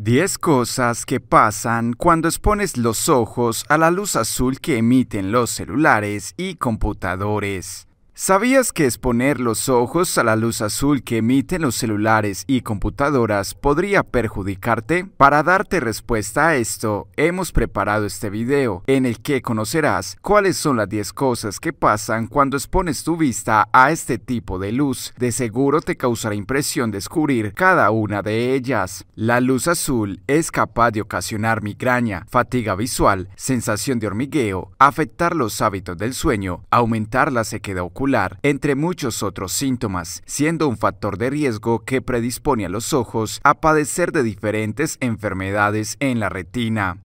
10 cosas que pasan cuando expones los ojos a la luz azul que emiten los celulares y computadores. ¿Sabías que exponer los ojos a la luz azul que emiten los celulares y computadoras podría perjudicarte? Para darte respuesta a esto, hemos preparado este video en el que conocerás cuáles son las 10 cosas que pasan cuando expones tu vista a este tipo de luz. De seguro te causará impresión descubrir cada una de ellas. La luz azul es capaz de ocasionar migraña, fatiga visual, sensación de hormigueo, afectar los hábitos del sueño, aumentar la sequedad oculta entre muchos otros síntomas, siendo un factor de riesgo que predispone a los ojos a padecer de diferentes enfermedades en la retina.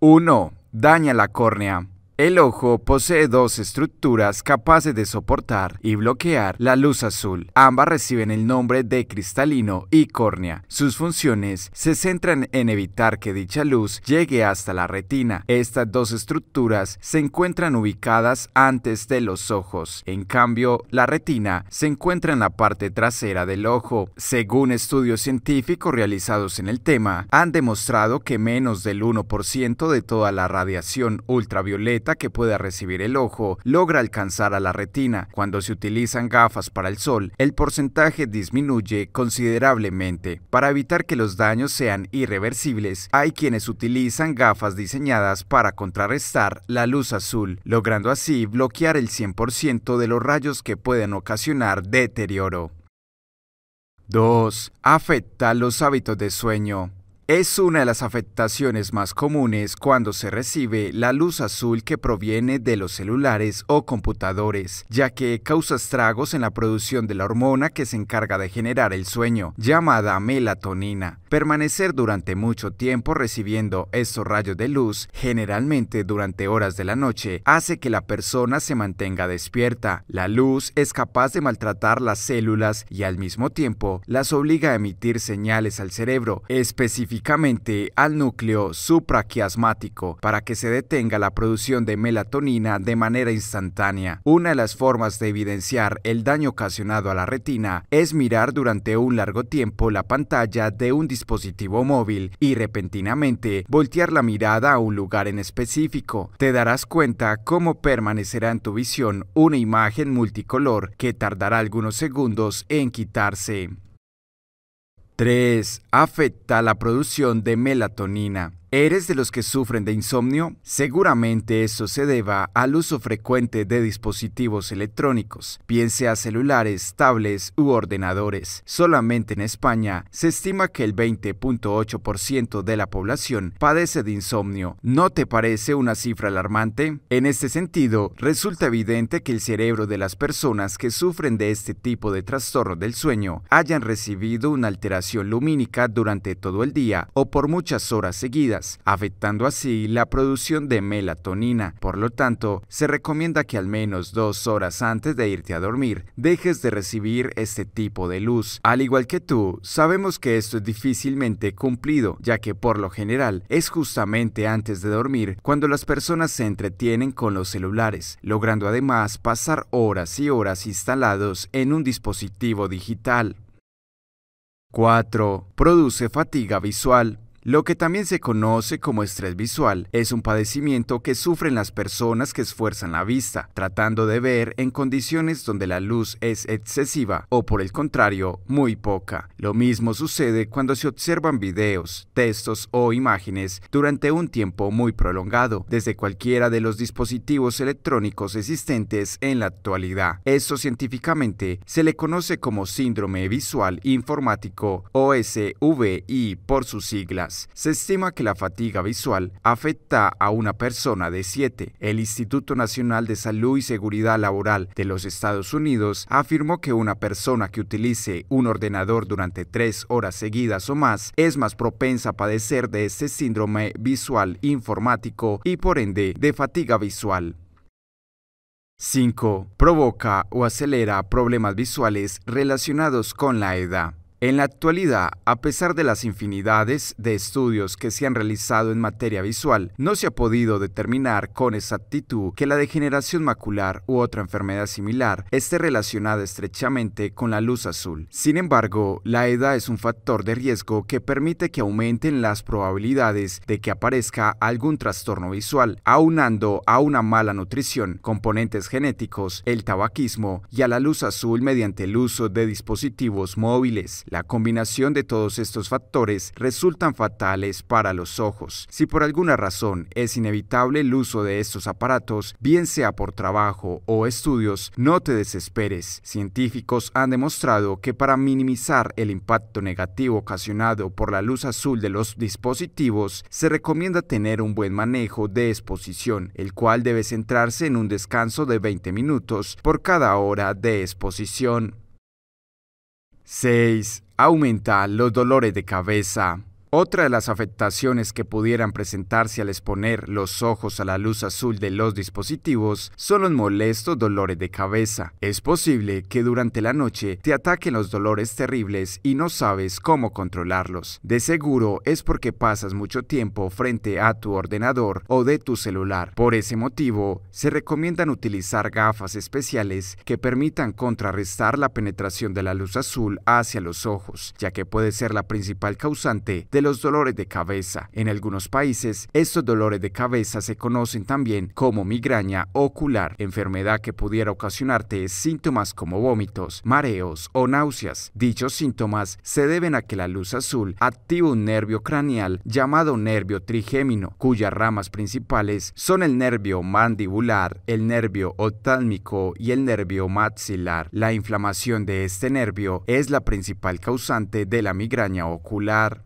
1. Daña la córnea. El ojo posee dos estructuras capaces de soportar y bloquear la luz azul. Ambas reciben el nombre de cristalino y córnea. Sus funciones se centran en evitar que dicha luz llegue hasta la retina. Estas dos estructuras se encuentran ubicadas antes de los ojos. En cambio, la retina se encuentra en la parte trasera del ojo. Según estudios científicos realizados en el tema, han demostrado que menos del 1% de toda la radiación ultravioleta que pueda recibir el ojo logra alcanzar a la retina. Cuando se utilizan gafas para el sol, el porcentaje disminuye considerablemente. Para evitar que los daños sean irreversibles, hay quienes utilizan gafas diseñadas para contrarrestar la luz azul, logrando así bloquear el 100% de los rayos que pueden ocasionar deterioro. 2. Afecta los hábitos de sueño. Es una de las afectaciones más comunes cuando se recibe la luz azul que proviene de los celulares o computadores, ya que causa estragos en la producción de la hormona que se encarga de generar el sueño, llamada melatonina. Permanecer durante mucho tiempo recibiendo estos rayos de luz, generalmente durante horas de la noche, hace que la persona se mantenga despierta. La luz es capaz de maltratar las células y al mismo tiempo las obliga a emitir señales al cerebro, específicamente al núcleo supraquiasmático para que se detenga la producción de melatonina de manera instantánea. Una de las formas de evidenciar el daño ocasionado a la retina es mirar durante un largo tiempo la pantalla de un dispositivo móvil y repentinamente voltear la mirada a un lugar en específico. Te darás cuenta cómo permanecerá en tu visión una imagen multicolor que tardará algunos segundos en quitarse. 3. Afecta la producción de melatonina. ¿Eres de los que sufren de insomnio? Seguramente eso se deba al uso frecuente de dispositivos electrónicos, bien sea celulares, tablets u ordenadores. Solamente en España se estima que el 20.8% de la población padece de insomnio. ¿No te parece una cifra alarmante? En este sentido, resulta evidente que el cerebro de las personas que sufren de este tipo de trastorno del sueño hayan recibido una alteración lumínica durante todo el día o por muchas horas seguidas afectando así la producción de melatonina. Por lo tanto, se recomienda que al menos dos horas antes de irte a dormir dejes de recibir este tipo de luz. Al igual que tú, sabemos que esto es difícilmente cumplido, ya que por lo general es justamente antes de dormir cuando las personas se entretienen con los celulares, logrando además pasar horas y horas instalados en un dispositivo digital. 4. Produce fatiga visual. Lo que también se conoce como estrés visual es un padecimiento que sufren las personas que esfuerzan la vista, tratando de ver en condiciones donde la luz es excesiva o por el contrario, muy poca. Lo mismo sucede cuando se observan videos, textos o imágenes durante un tiempo muy prolongado desde cualquiera de los dispositivos electrónicos existentes en la actualidad. Esto científicamente se le conoce como síndrome visual informático o SVI por sus siglas. Se estima que la fatiga visual afecta a una persona de 7. El Instituto Nacional de Salud y Seguridad Laboral de los Estados Unidos afirmó que una persona que utilice un ordenador durante 3 horas seguidas o más es más propensa a padecer de este síndrome visual informático y por ende de fatiga visual. 5. Provoca o acelera problemas visuales relacionados con la edad. En la actualidad, a pesar de las infinidades de estudios que se han realizado en materia visual, no se ha podido determinar con exactitud que la degeneración macular u otra enfermedad similar esté relacionada estrechamente con la luz azul. Sin embargo, la edad es un factor de riesgo que permite que aumenten las probabilidades de que aparezca algún trastorno visual, aunando a una mala nutrición, componentes genéticos, el tabaquismo y a la luz azul mediante el uso de dispositivos móviles. La combinación de todos estos factores resultan fatales para los ojos. Si por alguna razón es inevitable el uso de estos aparatos, bien sea por trabajo o estudios, no te desesperes. Científicos han demostrado que para minimizar el impacto negativo ocasionado por la luz azul de los dispositivos, se recomienda tener un buen manejo de exposición, el cual debe centrarse en un descanso de 20 minutos por cada hora de exposición. 6. Aumenta los dolores de cabeza. Otra de las afectaciones que pudieran presentarse al exponer los ojos a la luz azul de los dispositivos son los molestos dolores de cabeza. Es posible que durante la noche te ataquen los dolores terribles y no sabes cómo controlarlos. De seguro es porque pasas mucho tiempo frente a tu ordenador o de tu celular. Por ese motivo, se recomiendan utilizar gafas especiales que permitan contrarrestar la penetración de la luz azul hacia los ojos, ya que puede ser la principal causante de los dolores de cabeza. En algunos países, estos dolores de cabeza se conocen también como migraña ocular, enfermedad que pudiera ocasionarte síntomas como vómitos, mareos o náuseas. Dichos síntomas se deben a que la luz azul activa un nervio craneal llamado nervio trigémino, cuyas ramas principales son el nervio mandibular, el nervio otálmico y el nervio maxilar. La inflamación de este nervio es la principal causante de la migraña ocular.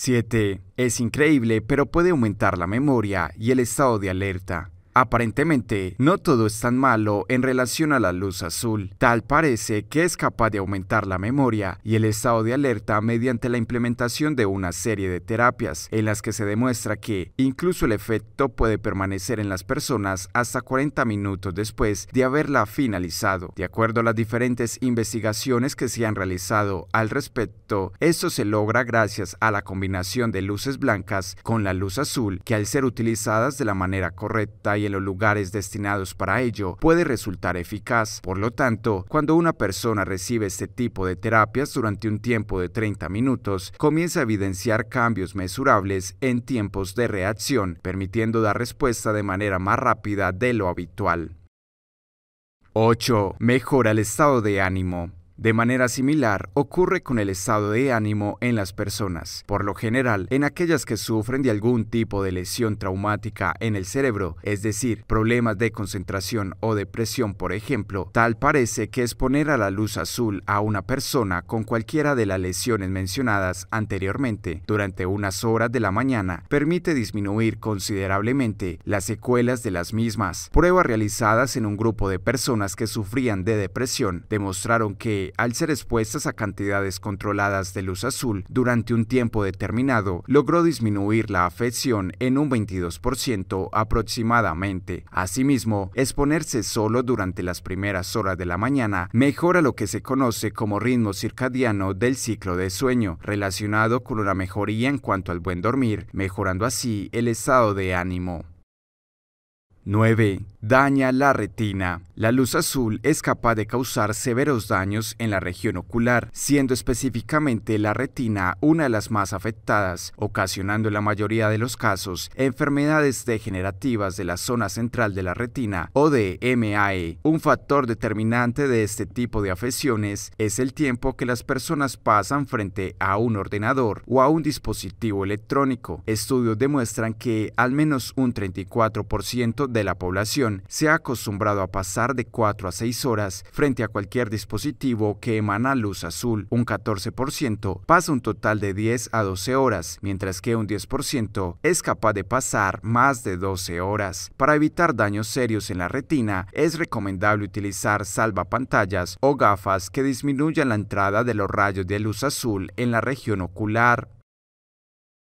7. Es increíble, pero puede aumentar la memoria y el estado de alerta. Aparentemente, no todo es tan malo en relación a la luz azul. Tal parece que es capaz de aumentar la memoria y el estado de alerta mediante la implementación de una serie de terapias en las que se demuestra que incluso el efecto puede permanecer en las personas hasta 40 minutos después de haberla finalizado. De acuerdo a las diferentes investigaciones que se han realizado al respecto, esto se logra gracias a la combinación de luces blancas con la luz azul que al ser utilizadas de la manera correcta y los lugares destinados para ello puede resultar eficaz. Por lo tanto, cuando una persona recibe este tipo de terapias durante un tiempo de 30 minutos, comienza a evidenciar cambios mesurables en tiempos de reacción, permitiendo dar respuesta de manera más rápida de lo habitual. 8. Mejora el estado de ánimo. De manera similar, ocurre con el estado de ánimo en las personas. Por lo general, en aquellas que sufren de algún tipo de lesión traumática en el cerebro, es decir, problemas de concentración o depresión, por ejemplo, tal parece que exponer a la luz azul a una persona con cualquiera de las lesiones mencionadas anteriormente durante unas horas de la mañana permite disminuir considerablemente las secuelas de las mismas. Pruebas realizadas en un grupo de personas que sufrían de depresión demostraron que al ser expuestas a cantidades controladas de luz azul durante un tiempo determinado, logró disminuir la afección en un 22% aproximadamente. Asimismo, exponerse solo durante las primeras horas de la mañana mejora lo que se conoce como ritmo circadiano del ciclo de sueño, relacionado con una mejoría en cuanto al buen dormir, mejorando así el estado de ánimo. 9. Daña la retina. La luz azul es capaz de causar severos daños en la región ocular, siendo específicamente la retina una de las más afectadas, ocasionando en la mayoría de los casos enfermedades degenerativas de la zona central de la retina o de e. Un factor determinante de este tipo de afecciones es el tiempo que las personas pasan frente a un ordenador o a un dispositivo electrónico. Estudios demuestran que al menos un 34% de la población se ha acostumbrado a pasar de 4 a 6 horas frente a cualquier dispositivo que emana luz azul. Un 14% pasa un total de 10 a 12 horas, mientras que un 10% es capaz de pasar más de 12 horas. Para evitar daños serios en la retina, es recomendable utilizar salvapantallas o gafas que disminuyan la entrada de los rayos de luz azul en la región ocular.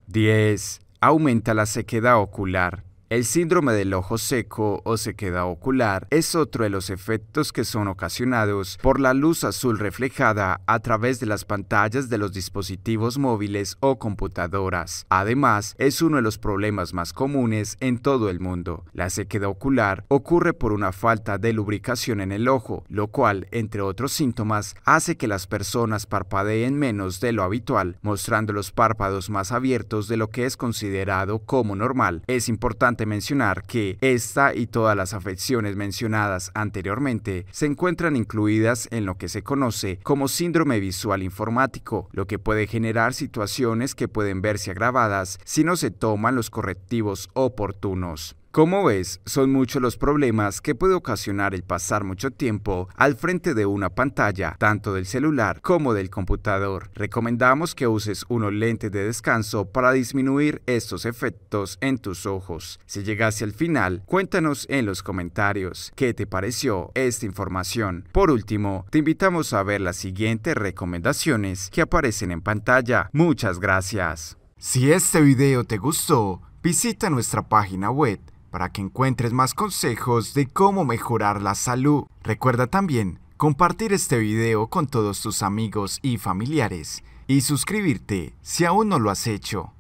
10. Aumenta la sequedad ocular. El síndrome del ojo seco o sequedad ocular es otro de los efectos que son ocasionados por la luz azul reflejada a través de las pantallas de los dispositivos móviles o computadoras. Además, es uno de los problemas más comunes en todo el mundo. La sequedad ocular ocurre por una falta de lubricación en el ojo, lo cual, entre otros síntomas, hace que las personas parpadeen menos de lo habitual, mostrando los párpados más abiertos de lo que es considerado como normal. Es importante mencionar que esta y todas las afecciones mencionadas anteriormente se encuentran incluidas en lo que se conoce como síndrome visual informático, lo que puede generar situaciones que pueden verse agravadas si no se toman los correctivos oportunos. Como ves, son muchos los problemas que puede ocasionar el pasar mucho tiempo al frente de una pantalla, tanto del celular como del computador. Recomendamos que uses unos lentes de descanso para disminuir estos efectos en tus ojos. Si llegaste al final, cuéntanos en los comentarios qué te pareció esta información. Por último, te invitamos a ver las siguientes recomendaciones que aparecen en pantalla. Muchas gracias. Si este video te gustó, visita nuestra página web para que encuentres más consejos de cómo mejorar la salud. Recuerda también compartir este video con todos tus amigos y familiares y suscribirte si aún no lo has hecho.